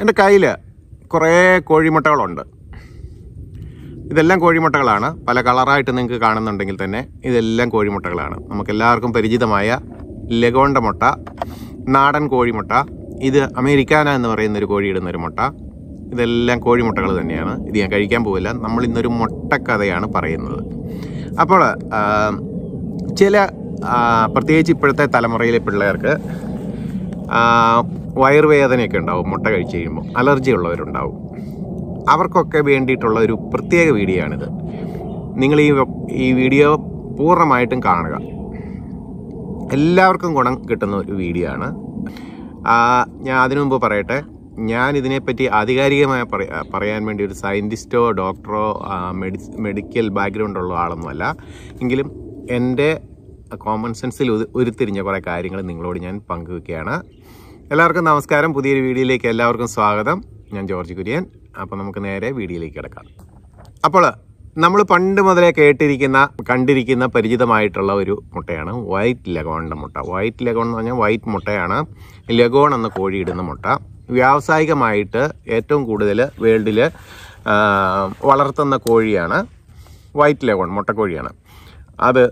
എൻ്റെ കയ്യിൽ കുറേ കോഴിമുട്ടകളുണ്ട് ഇതെല്ലാം കോഴിമുട്ടകളാണ് പല കളറായിട്ട് നിങ്ങൾക്ക് കാണുന്നുണ്ടെങ്കിൽ തന്നെ ഇതെല്ലാം കോഴിമുട്ടകളാണ് നമുക്കെല്ലാവർക്കും പരിചിതമായ ലഗോണ്ട മുട്ട നാടൻ കോഴിമുട്ട ഇത് അമേരിക്കാന എന്ന് പറയുന്ന ഒരു കോഴി ഒരു മുട്ട ഇതെല്ലാം കോഴിമുട്ടകൾ തന്നെയാണ് ഇത് ഞാൻ കഴിക്കാൻ പോവില്ല നമ്മൾ ഇന്നൊരു മുട്ടക്കഥയാണ് പറയുന്നത് അപ്പോൾ ചില പ്രത്യേകിച്ച് ഇപ്പോഴത്തെ തലമുറയിലെ പിള്ളേർക്ക് വയറുവേദനയൊക്കെ ഉണ്ടാവും മുട്ട കഴിച്ചു കഴിയുമ്പോൾ അലർജി ഉള്ളവരുണ്ടാവും അവർക്കൊക്കെ വേണ്ടിയിട്ടുള്ള ഒരു പ്രത്യേക വീഡിയോ ആണിത് നിങ്ങൾ ഈ ഈ വീഡിയോ പൂർണ്ണമായിട്ടും കാണുക എല്ലാവർക്കും ഗുണം കിട്ടുന്ന ഒരു വീഡിയോ ആണ് ഞാൻ അതിനു മുമ്പ് പറയട്ടെ ഞാൻ ഇതിനെപ്പറ്റി ആധികാരികമായി പറയാൻ വേണ്ടി ഒരു സയൻറ്റിസ്റ്റോ ഡോക്ടറോ മെഡി മെഡിക്കൽ ബാക്ക്ഗ്രൗണ്ട് ഉള്ള ആളൊന്നുമല്ല എങ്കിലും എൻ്റെ കോമൺ സെൻസിൽ ഉരുത്തിരിഞ്ഞ കുറേ കാര്യങ്ങൾ നിങ്ങളോട് ഞാൻ പങ്കുവെക്കുകയാണ് എല്ലാവർക്കും നമസ്കാരം പുതിയൊരു വീഡിയോയിലേക്ക് എല്ലാവർക്കും സ്വാഗതം ഞാൻ ജോർജ് കുര്യൻ അപ്പോൾ നമുക്ക് നേരെ വീഡിയോയിലേക്ക് കിടക്കാം അപ്പോൾ നമ്മൾ പണ്ട് മുതലേ കേട്ടിരിക്കുന്ന കണ്ടിരിക്കുന്ന പരിചിതമായിട്ടുള്ള ഒരു മുട്ടയാണ് വൈറ്റ് ലഗോണിൻ്റെ മുട്ട വൈറ്റ് ലഗോൺ എന്ന് പറഞ്ഞാൽ വൈറ്റ് മുട്ടയാണ് ലഗോൺ എന്ന കോഴിയിടുന്ന മുട്ട വ്യാവസായികമായിട്ട് ഏറ്റവും കൂടുതൽ വേൾഡിൽ വളർത്തുന്ന കോഴിയാണ് വൈറ്റ് ലഗോൺ മുട്ടക്കോഴിയാണ് അത്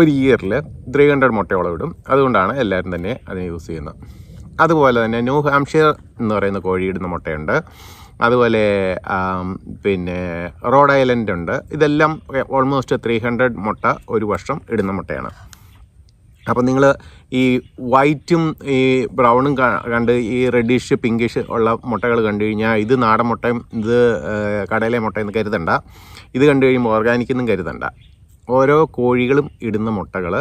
ഒരു ഇയറിൽ ത്രീ ഹൺഡ്രഡ് മുട്ടയോളം ഇടും അതുകൊണ്ടാണ് എല്ലാവരും തന്നെ അതിനെ യൂസ് ചെയ്യുന്നത് അതുപോലെ തന്നെ ന്യൂ ഹാംഷിയർ എന്ന് പറയുന്ന കോഴിയിടുന്ന മുട്ടയുണ്ട് അതുപോലെ പിന്നെ റോഡ് ഐലൻഡ് ഉണ്ട് ഇതെല്ലാം ഓൾമോസ്റ്റ് ത്രീ ഹൺഡ്രഡ് മുട്ട ഒരു വർഷം ഇടുന്ന മുട്ടയാണ് അപ്പം നിങ്ങൾ ഈ വൈറ്റും ഈ ബ്രൗണും കണ്ട് ഈ റെഡിഷ് പിങ്കിഷ് ഉള്ള മുട്ടകൾ കണ്ടു കഴിഞ്ഞാൽ ഇത് നാടൻ മുട്ടയും ഇത് കടയിലെ മുട്ടയെന്ന് കരുതണ്ട ഇത് കണ്ടു കഴിയുമ്പോൾ ഓർഗാനിക് കരുതണ്ട ഓരോ കോഴികളും ഇടുന്ന മുട്ടകൾ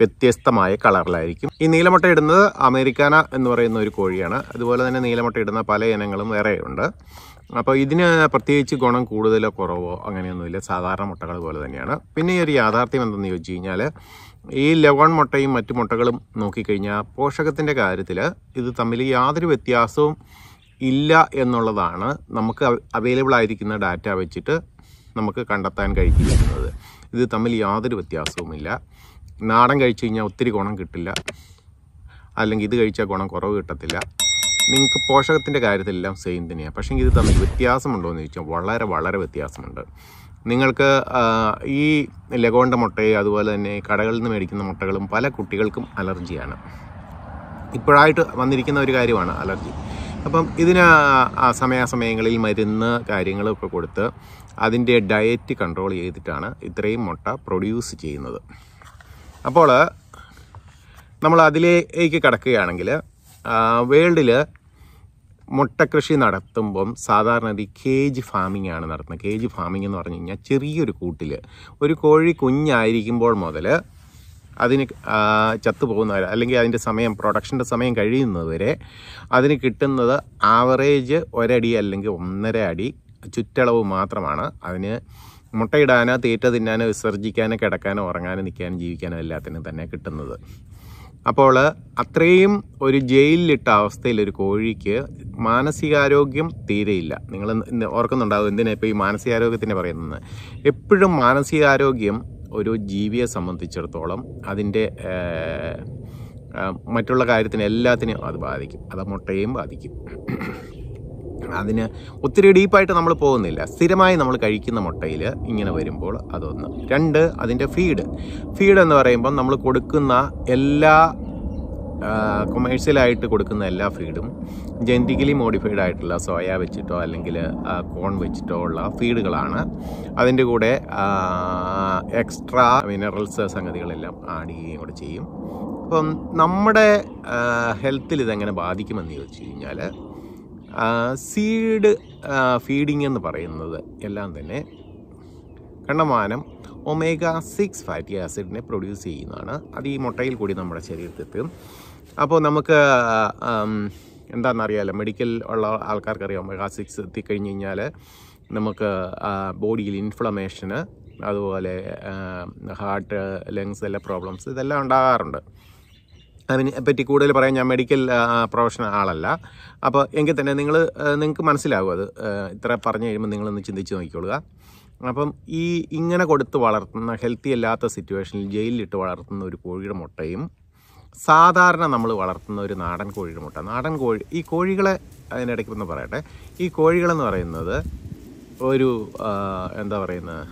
വ്യത്യസ്തമായ കളറിലായിരിക്കും ഈ നീലമുട്ട ഇടുന്നത് അമേരിക്കാന എന്ന് പറയുന്ന ഒരു കോഴിയാണ് അതുപോലെ തന്നെ നീലമുട്ട ഇടുന്ന പല ഇനങ്ങളും വേറെയുണ്ട് അപ്പോൾ ഇതിന് പ്രത്യേകിച്ച് ഗുണം കൂടുതലോ കുറവോ അങ്ങനെയൊന്നുമില്ല സാധാരണ മുട്ടകൾ പോലെ തന്നെയാണ് പിന്നെ ഈ ഒരു യാഥാർത്ഥ്യം എന്തെന്ന് ചോദിച്ചു കഴിഞ്ഞാൽ ഈ ലവൺ മുട്ടയും മറ്റു മുട്ടകളും നോക്കിക്കഴിഞ്ഞാൽ പോഷകത്തിൻ്റെ കാര്യത്തിൽ ഇത് തമ്മിൽ യാതൊരു വ്യത്യാസവും ഇല്ല എന്നുള്ളതാണ് നമുക്ക് അവൈലബിൾ ആയിരിക്കുന്ന ഡാറ്റ വെച്ചിട്ട് നമുക്ക് കണ്ടെത്താൻ കഴിഞ്ഞിരിക്കുന്നത് ഇത് തമ്മിൽ യാതൊരു വ്യത്യാസവുമില്ല നാടൻ കഴിച്ചു കഴിഞ്ഞാൽ ഒത്തിരി ഗുണം കിട്ടില്ല അല്ലെങ്കിൽ ഇത് കഴിച്ചാൽ ഗുണം കുറവ് കിട്ടത്തില്ല നിങ്ങൾക്ക് പോഷകത്തിൻ്റെ കാര്യത്തിലെല്ലാം സെയിം തന്നെയാണ് പക്ഷേ ഇത് തമ്മിൽ വ്യത്യാസമുണ്ടോയെന്ന് ചോദിച്ചാൽ വളരെ വളരെ വ്യത്യാസമുണ്ട് നിങ്ങൾക്ക് ഈ ലഗോണ്ട മുട്ടയും അതുപോലെ തന്നെ കടകളിൽ നിന്ന് മേടിക്കുന്ന മുട്ടകളും പല കുട്ടികൾക്കും അലർജിയാണ് ഇപ്പോഴായിട്ട് വന്നിരിക്കുന്ന ഒരു കാര്യമാണ് അലർജി അപ്പം ഇതിന് സമയാസമയങ്ങളിൽ മരുന്ന് കാര്യങ്ങളൊക്കെ കൊടുത്ത് അതിൻ്റെ ഡയറ്റ് കൺട്രോൾ ചെയ്തിട്ടാണ് ഇത്രയും മുട്ട പ്രൊഡ്യൂസ് ചെയ്യുന്നത് അപ്പോൾ നമ്മൾ അതിലേക്ക് കടക്കുകയാണെങ്കിൽ വേൾഡിൽ മുട്ടക്കൃഷി നടത്തുമ്പം സാധാരണ ഇത് കേജ് ഫാമിംഗ് ആണ് നടത്തുന്നത് കേജ് ഫാമിംഗ് എന്ന് പറഞ്ഞു കഴിഞ്ഞാൽ ചെറിയൊരു കൂട്ടിൽ ഒരു കോഴി കുഞ്ഞായിരിക്കുമ്പോൾ മുതൽ അതിന് ചത്തുപോകുന്നവർ അല്ലെങ്കിൽ അതിൻ്റെ സമയം പ്രൊഡക്ഷൻ്റെ സമയം കഴിയുന്നതുവരെ അതിന് കിട്ടുന്നത് ആവറേജ് ഒരടി അല്ലെങ്കിൽ ഒന്നര അടി ചുറ്റളവ് മാത്രമാണ് അതിന് മുട്ടയിടാനോ തീറ്റ തിന്നാനോ വിസർജിക്കാനോ കിടക്കാനോ ഉറങ്ങാനോ നിൽക്കാനോ ജീവിക്കാനോ എല്ലാത്തിനും തന്നെ കിട്ടുന്നത് അപ്പോൾ അത്രയും ഒരു ജയിലിലിട്ട അവസ്ഥയിൽ ഒരു കോഴിക്ക് മാനസികാരോഗ്യം തീരെയില്ല നിങ്ങൾ ഓർക്കുന്നുണ്ടാവും എന്തിനാ ഇപ്പോൾ ഈ മാനസികാരോഗ്യത്തിന് പറയുന്നത് എപ്പോഴും മാനസികാരോഗ്യം ഒരു ജീവിയെ സംബന്ധിച്ചിടത്തോളം അതിൻ്റെ മറ്റുള്ള കാര്യത്തിന് എല്ലാത്തിനും അത് ബാധിക്കും അത് മുട്ടയെയും ബാധിക്കും അതിന് ഒത്തിരി ഡീപ്പായിട്ട് നമ്മൾ പോകുന്നില്ല സ്ഥിരമായി നമ്മൾ കഴിക്കുന്ന മുട്ടയിൽ ഇങ്ങനെ വരുമ്പോൾ അതൊന്ന് രണ്ട് അതിൻ്റെ ഫീഡ് ഫീഡ് എന്ന് പറയുമ്പം നമ്മൾ കൊടുക്കുന്ന എല്ലാ കൊമേഴ്സ്യലായിട്ട് കൊടുക്കുന്ന എല്ലാ ഫീഡും ജെൻറ്റിക്കലി മോഡിഫൈഡ് ആയിട്ടുള്ള സോയ വെച്ചിട്ടോ അല്ലെങ്കിൽ കോൺ വെച്ചിട്ടോ ഉള്ള ഫീഡുകളാണ് അതിൻ്റെ കൂടെ എക്സ്ട്രാ മിനറൽസ് സംഗതികളെല്ലാം ആഡ് ചെയ്യുകയും കൂടെ ചെയ്യും അപ്പം നമ്മുടെ ഹെൽത്തിൽ ഇതെങ്ങനെ ബാധിക്കുമെന്ന് ചോദിച്ചു കഴിഞ്ഞാൽ സീഡ് ഫീഡിംഗ് എന്ന് പറയുന്നത് എല്ലാം തന്നെ കണ്ണമാനം ഒമേഗ സിക്സ് ഫാറ്റി ആസിഡിനെ പ്രൊഡ്യൂസ് ചെയ്യുന്നതാണ് അത് ഈ മുട്ടയിൽ കൂടി നമ്മുടെ ശരീരത്തിൽ എത്തും അപ്പോൾ നമുക്ക് എന്താണെന്നറിയാമല്ലോ മെഡിക്കൽ ഉള്ള ആൾക്കാർക്കറിയാം ഒമേഗ സിക്സ് എത്തിക്കഴിഞ്ഞ് കഴിഞ്ഞാൽ നമുക്ക് ബോഡിയിൽ ഇൻഫ്ലമേഷന് അതുപോലെ ഹാർട്ട് ലങ്സ് എല്ലാ പ്രോബ്ലംസ് ഇതെല്ലാം ഉണ്ടാകാറുണ്ട് അതിനെ പറ്റി കൂടുതൽ പറയാൻ ഞാൻ മെഡിക്കൽ പ്രൊഫഷണൽ ആളല്ല അപ്പോൾ എങ്കിൽ തന്നെ നിങ്ങൾ നിങ്ങൾക്ക് മനസ്സിലാകും അത് ഇത്ര പറഞ്ഞു കഴിയുമ്പോൾ നിങ്ങളൊന്ന് ചിന്തിച്ച് നോക്കിക്കൊള്ളുക അപ്പം ഈ ഇങ്ങനെ കൊടുത്ത് വളർത്തുന്ന ഹെൽത്തി അല്ലാത്ത സിറ്റുവേഷനിൽ ജയിലിലിട്ട് വളർത്തുന്ന ഒരു കോഴിയുടെ മുട്ടയും സാധാരണ നമ്മൾ വളർത്തുന്ന ഒരു നാടൻ കോഴിയുടെ മുട്ട നാടൻ കോഴി ഈ കോഴികളെ ഇടയ്ക്ക് ഒന്ന് പറയട്ടെ ഈ കോഴികളെന്ന് പറയുന്നത് ഒരു എന്താ പറയുന്നത്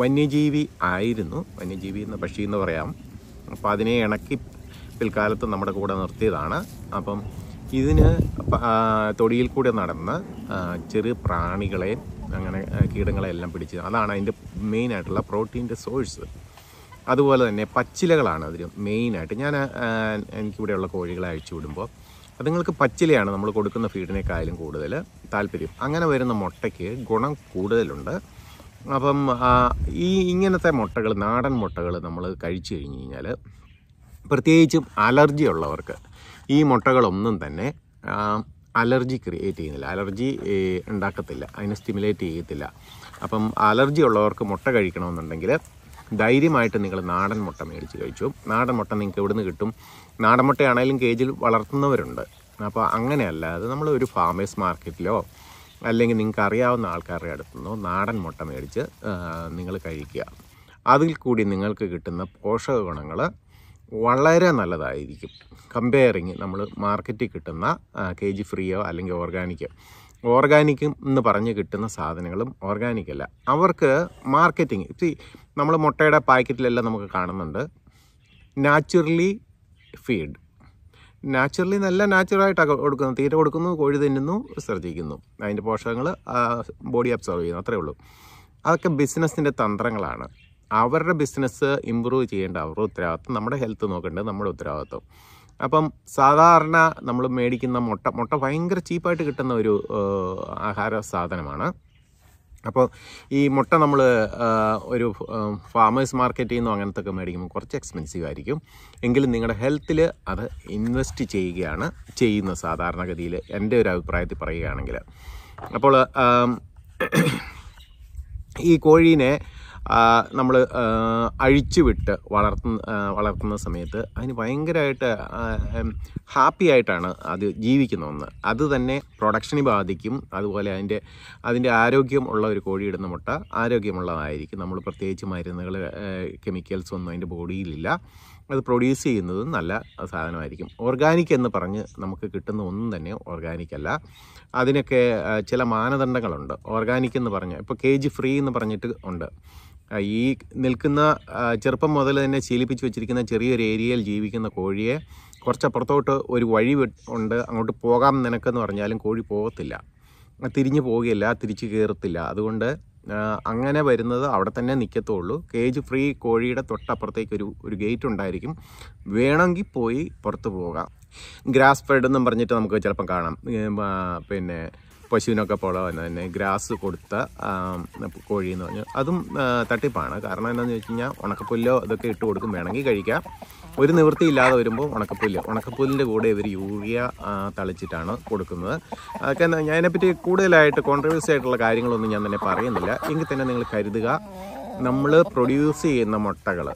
വന്യജീവി ആയിരുന്നു വന്യജീവി എന്ന പക്ഷി എന്ന് പറയാം അപ്പോൾ അതിനെ ഇണക്കി പിൽക്കാലത്ത് നമ്മുടെ കൂടെ നിർത്തിയതാണ് അപ്പം ഇതിന് തൊടിയിൽ കൂടെ നടന്ന് ചെറു പ്രാണികളെ അങ്ങനെ കീടങ്ങളെ എല്ലാം പിടിച്ച് അതാണ് അതിൻ്റെ മെയിനായിട്ടുള്ള പ്രോട്ടീൻ്റെ സോഴ്സ് അതുപോലെ തന്നെ പച്ചിലകളാണ് അതിന് മെയിനായിട്ട് ഞാൻ എനിക്കിവിടെയുള്ള കോഴികളെ അഴിച്ചു വിടുമ്പോൾ അതുങ്ങൾക്ക് പച്ചിലയാണ് നമ്മൾ കൊടുക്കുന്ന ഫീഡിനേക്കാളും കൂടുതൽ താല്പര്യം അങ്ങനെ വരുന്ന മുട്ടയ്ക്ക് ഗുണം കൂടുതലുണ്ട് അപ്പം ഈ ഇങ്ങനത്തെ മുട്ടകൾ നാടൻ മുട്ടകൾ നമ്മൾ കഴിച്ചു കഴിഞ്ഞ് കഴിഞ്ഞാൽ പ്രത്യേകിച്ചും അലർജി ഉള്ളവർക്ക് ഈ മുട്ടകളൊന്നും തന്നെ അലർജി ക്രിയേറ്റ് ചെയ്യുന്നില്ല അലർജി ഉണ്ടാക്കത്തില്ല അതിനെ സ്റ്റിമുലേറ്റ് ചെയ്യത്തില്ല അപ്പം അലർജി ഉള്ളവർക്ക് മുട്ട കഴിക്കണമെന്നുണ്ടെങ്കിൽ ധൈര്യമായിട്ട് നിങ്ങൾ നാടൻ മുട്ട മേടിച്ച് കഴിച്ചു നാടൻ മുട്ട നിങ്ങൾക്ക് ഇവിടുന്ന് കിട്ടും നാടൻ മുട്ടയാണെങ്കിലും കേജിൽ വളർത്തുന്നവരുണ്ട് അപ്പോൾ അങ്ങനെയല്ലാതെ നമ്മൾ ഒരു ഫാമേഴ്സ് മാർക്കറ്റിലോ അല്ലെങ്കിൽ നിങ്ങൾക്ക് അറിയാവുന്ന ആൾക്കാരുടെ അടുത്തുനിന്നോ നാടൻ മുട്ട മേടിച്ച് നിങ്ങൾ കഴിക്കുക അതിൽ കൂടി നിങ്ങൾക്ക് കിട്ടുന്ന പോഷക ഗുണങ്ങൾ വളരെ നല്ലതായിരിക്കും കമ്പയറിങ് നമ്മൾ മാർക്കറ്റിൽ കിട്ടുന്ന കെ ജി ഫ്രീയോ അല്ലെങ്കിൽ ഓർഗാനിക്കോ ഓർഗാനിക്കും എന്ന് പറഞ്ഞ് കിട്ടുന്ന സാധനങ്ങളും ഓർഗാനിക് അല്ല അവർക്ക് മാർക്കറ്റിങ് ഇപ്പം നമ്മൾ മുട്ടയുടെ പാക്കറ്റിലെല്ലാം നമുക്ക് കാണുന്നുണ്ട് നാച്ചുറലി ഫീഡ് നാച്ചുറലി നല്ല നാച്ചുറലായിട്ടാണ് കൊടുക്കുന്നത് തീറ്റ കൊടുക്കുന്നു കോഴി തിന്നുന്നു വിസർജിക്കുന്നു അതിൻ്റെ പോഷകങ്ങൾ ബോഡി അബ്സോർവ് ചെയ്യുന്നു അത്രേ ഉള്ളൂ അതൊക്കെ ബിസിനസ്സിൻ്റെ തന്ത്രങ്ങളാണ് അവരുടെ ബിസിനസ് ഇമ്പ്രൂവ് ചെയ്യേണ്ട അവരുടെ ഉത്തരവാദിത്വം നമ്മുടെ ഹെൽത്ത് നോക്കേണ്ടത് നമ്മുടെ ഉത്തരവാദിത്വം അപ്പം സാധാരണ നമ്മൾ മേടിക്കുന്ന മുട്ട മുട്ട ഭയങ്കര ചീപ്പായിട്ട് കിട്ടുന്ന ഒരു ആഹാര സാധനമാണ് അപ്പോൾ ഈ മുട്ട നമ്മൾ ഒരു ഫാമേഴ്സ് മാർക്കറ്റിൽ നിന്നോ അങ്ങനത്തെ ഒക്കെ മേടിക്കുമ്പോൾ കുറച്ച് എക്സ്പെൻസീവ് ആയിരിക്കും എങ്കിലും നിങ്ങളുടെ ഹെൽത്തിൽ അത് ഇൻവെസ്റ്റ് ചെയ്യുകയാണ് ചെയ്യുന്ന സാധാരണഗതിയിൽ എൻ്റെ ഒരു അഭിപ്രായത്തിൽ പറയുകയാണെങ്കിൽ അപ്പോൾ ഈ കോഴീനെ നമ്മൾ അഴിച്ചു വിട്ട് വളർത്തുന്ന വളർത്തുന്ന സമയത്ത് അതിന് ഭയങ്കരമായിട്ട് ഹാപ്പി ആയിട്ടാണ് അത് ജീവിക്കുന്ന ഒന്ന് അത് തന്നെ പ്രൊഡക്ഷനെ ബാധിക്കും അതുപോലെ അതിൻ്റെ അതിൻ്റെ ആരോഗ്യം ഉള്ള ഒരു കോഴിയിടുന്ന മുട്ട ആരോഗ്യമുള്ളതായിരിക്കും നമ്മൾ പ്രത്യേകിച്ച് മരുന്നുകൾ കെമിക്കൽസ് ഒന്നും അതിൻ്റെ ബോഡിയിലില്ല അത് പ്രൊഡ്യൂസ് ചെയ്യുന്നത് നല്ല സാധനമായിരിക്കും ഓർഗാനിക് എന്ന് പറഞ്ഞ് നമുക്ക് കിട്ടുന്ന ഒന്നും തന്നെ ഓർഗാനിക് അല്ല അതിനൊക്കെ ചില മാനദണ്ഡങ്ങളുണ്ട് ഓർഗാനിക് എന്ന് പറഞ്ഞ് ഇപ്പോൾ കേജ് ഫ്രീ എന്ന് പറഞ്ഞിട്ട് ഉണ്ട് ഈ നിൽക്കുന്ന ചെറുപ്പം മുതൽ തന്നെ ശീലിപ്പിച്ച് വെച്ചിരിക്കുന്ന ചെറിയൊരു ഏരിയയിൽ ജീവിക്കുന്ന കോഴിയെ കുറച്ചപ്പുറത്തോട്ട് ഒരു വഴി ഉണ്ട് അങ്ങോട്ട് പോകാം നിനക്കെന്ന് പറഞ്ഞാലും കോഴി പോകത്തില്ല തിരിഞ്ഞു പോവുകയില്ല തിരിച്ചു കയറത്തില്ല അതുകൊണ്ട് അങ്ങനെ വരുന്നത് അവിടെ തന്നെ നിൽക്കത്തുള്ളൂ കേജ് ഫ്രീ കോഴിയുടെ തൊട്ടപ്പുറത്തേക്ക് ഒരു ഒരു ഗേറ്റ് ഉണ്ടായിരിക്കും വേണമെങ്കിൽ പോയി പുറത്ത് പോകാം ഗ്രാസ് ഫെഡ് എന്നും പറഞ്ഞിട്ട് നമുക്ക് ചിലപ്പം കാണാം പിന്നെ പശുവിനൊക്കെ പുളവെന്ന് തന്നെ ഗ്രാസ് കൊടുത്ത കോഴി എന്ന് പറഞ്ഞു അതും തട്ടിപ്പാണ് കാരണം എന്താണെന്ന് വെച്ച് കഴിഞ്ഞാൽ ഉണക്കപ്പുല്ലോ ഇതൊക്കെ ഇട്ട് കൊടുക്കും വേണമെങ്കിൽ കഴിക്കാം ഒരു നിവൃത്തി ഇല്ലാതെ വരുമ്പോൾ ഉണക്കപ്പുല്ല് ഉണക്കപ്പുല്ലിൻ്റെ കൂടെ ഇവർ യൂറിയ തളിച്ചിട്ടാണ് കൊടുക്കുന്നത് അതൊക്കെ ഞാൻ അതിനെപ്പറ്റി കൂടുതലായിട്ട് കോൺട്രവേഴ്സി ആയിട്ടുള്ള കാര്യങ്ങളൊന്നും ഞാൻ തന്നെ പറയുന്നില്ല എങ്കിൽ തന്നെ നിങ്ങൾ കരുതുക നമ്മൾ പ്രൊഡ്യൂസ് ചെയ്യുന്ന മുട്ടകൾ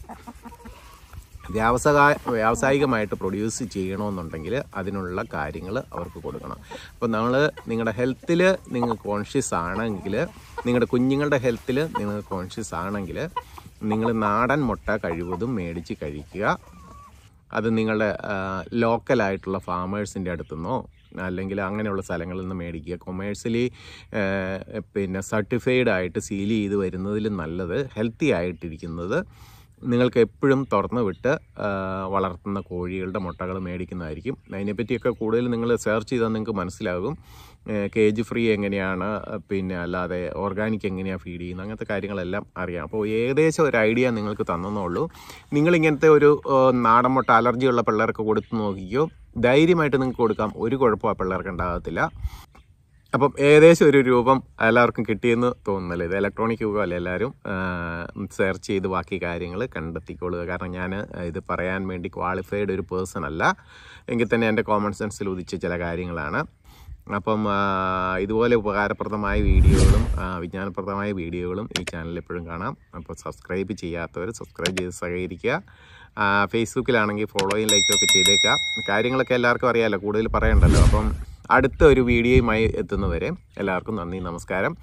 വ്യാവസായ വ്യാവസായികമായിട്ട് പ്രൊഡ്യൂസ് ചെയ്യണമെന്നുണ്ടെങ്കിൽ അതിനുള്ള കാര്യങ്ങൾ അവർക്ക് കൊടുക്കണം അപ്പോൾ നമ്മൾ നിങ്ങളുടെ ഹെൽത്തിൽ നിങ്ങൾ കോൺഷ്യസ് ആണെങ്കിൽ നിങ്ങളുടെ കുഞ്ഞുങ്ങളുടെ ഹെൽത്തിൽ നിങ്ങൾ കോൺഷ്യസ് ആണെങ്കിൽ നിങ്ങൾ നാടൻ മുട്ട കഴിവതും മേടിച്ച് കഴിക്കുക അത് നിങ്ങളുടെ ലോക്കലായിട്ടുള്ള ഫാമേഴ്സിൻ്റെ അടുത്തുനിന്നോ അല്ലെങ്കിൽ അങ്ങനെയുള്ള സ്ഥലങ്ങളിൽ നിന്ന് മേടിക്കുക കൊമേഴ്സ്യലി പിന്നെ സർട്ടിഫൈഡ് ആയിട്ട് സീൽ ചെയ്ത് വരുന്നതിലും നല്ലത് ഹെൽത്തി ആയിട്ടിരിക്കുന്നത് നിങ്ങൾക്ക് എപ്പോഴും തുറന്ന് വിട്ട് വളർത്തുന്ന കോഴികളുടെ മുട്ടകൾ മേടിക്കുന്നതായിരിക്കും അതിനെപ്പറ്റിയൊക്കെ കൂടുതൽ നിങ്ങൾ സെർച്ച് ചെയ്താൽ നിങ്ങൾക്ക് മനസ്സിലാകും കേജ് ഫ്രീ എങ്ങനെയാണ് പിന്നെ അല്ലാതെ ഓർഗാനിക് എങ്ങനെയാണ് ഫീഡ് ചെയ്യുന്നത് അങ്ങനത്തെ കാര്യങ്ങളെല്ലാം അറിയാം അപ്പോൾ ഏകദേശം ഒരു ഐഡിയ നിങ്ങൾക്ക് തന്നെന്നുള്ളൂ നിങ്ങളിങ്ങനത്തെ ഒരു നാടൻ മുട്ട അലർജിയുള്ള പിള്ളേർക്ക് കൊടുത്ത് നോക്കിക്കോ ധൈര്യമായിട്ട് നിങ്ങൾക്ക് കൊടുക്കാം ഒരു കുഴപ്പവും ആ പിള്ളേർക്ക് ഉണ്ടാകത്തില്ല അപ്പം ഏകദേശം ഒരു രൂപം എല്ലാവർക്കും കിട്ടിയെന്ന് തോന്നുന്നല്ലേ ഇത് ഇലക്ട്രോണിക് യുഗമല്ലേ എല്ലാവരും സെർച്ച് ചെയ്ത് ബാക്കി കാര്യങ്ങൾ കണ്ടെത്തിക്കൊള്ളുക കാരണം ഞാൻ ഇത് പറയാൻ വേണ്ടി ക്വാളിഫൈഡ് ഒരു പേഴ്സൺ അല്ല എങ്കിൽ തന്നെ എൻ്റെ കോമൺ സെൻസിൽ ഉദിച്ച ചില കാര്യങ്ങളാണ് അപ്പം ഇതുപോലെ ഉപകാരപ്രദമായ വീഡിയോകളും വിജ്ഞാനപ്രദമായ വീഡിയോകളും ഈ ചാനലിൽ എപ്പോഴും കാണാം അപ്പോൾ സബ്സ്ക്രൈബ് ചെയ്യാത്തവർ സബ്സ്ക്രൈബ് ചെയ്ത് സഹകരിക്കുക ഫേസ്ബുക്കിലാണെങ്കിൽ ഫോളോയും ലൈക്കും ഒക്കെ ചെയ്തേക്കാം കാര്യങ്ങളൊക്കെ എല്ലാവർക്കും അറിയാമല്ലോ കൂടുതൽ പറയണ്ടല്ലോ അപ്പം അടുത്ത ഒരു വീഡിയോയുമായി എത്തുന്നവരെ എല്ലാവർക്കും നന്ദി നമസ്കാരം